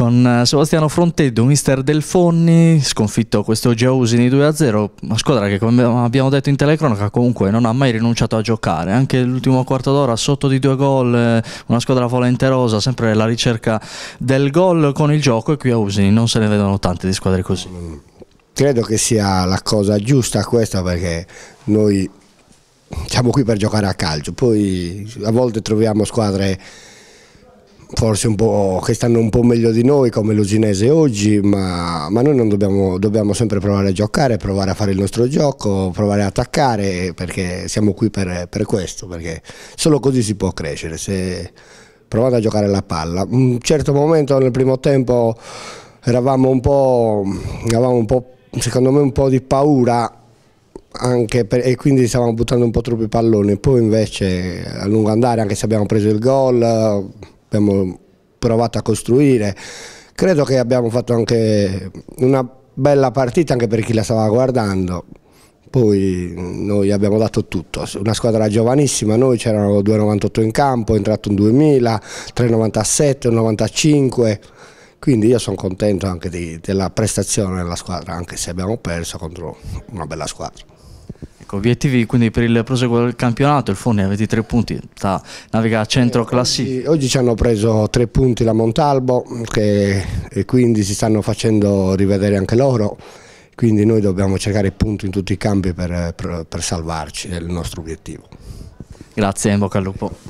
con eh, Sebastiano Fronteddu, mister Delfonni, Fonni, sconfitto questo Giausini 2-0, una squadra che come abbiamo detto in telecronaca comunque non ha mai rinunciato a giocare, anche l'ultimo quarto d'ora sotto di due gol, eh, una squadra volenterosa, sempre alla ricerca del gol con il gioco e qui a Usini non se ne vedono tante di squadre così. Credo che sia la cosa giusta questa perché noi siamo qui per giocare a calcio, poi a volte troviamo squadre forse un po' che stanno un po' meglio di noi come l'Uginese oggi, ma, ma noi dobbiamo, dobbiamo, sempre provare a giocare, provare a fare il nostro gioco, provare a attaccare perché siamo qui per, per questo, perché solo così si può crescere, se, provate a giocare la palla. Un certo momento nel primo tempo eravamo un po', avevamo un po' secondo me un po' di paura per, e quindi stavamo buttando un po' troppi palloni, poi invece a lungo andare anche se abbiamo preso il gol abbiamo provato a costruire. Credo che abbiamo fatto anche una bella partita anche per chi la stava guardando. Poi mm, noi abbiamo dato tutto, una squadra giovanissima, noi c'erano 2,98 in campo, è entrato un 2000, 3,97, un 95, quindi io sono contento anche di, della prestazione della squadra, anche se abbiamo perso contro una bella squadra. Ecco, obiettivi quindi per il proseguo del campionato, il Forni a 23 punti, sta, navega a centro eh, classifica. Oggi, oggi, ci hanno preso 3 punti la Montalbo che, e quindi si stanno facendo rivedere anche loro, quindi noi dobbiamo cercare punti in tutti i campi per, per, per salvarci, è il nostro obiettivo. Grazie, in bocca al lupo.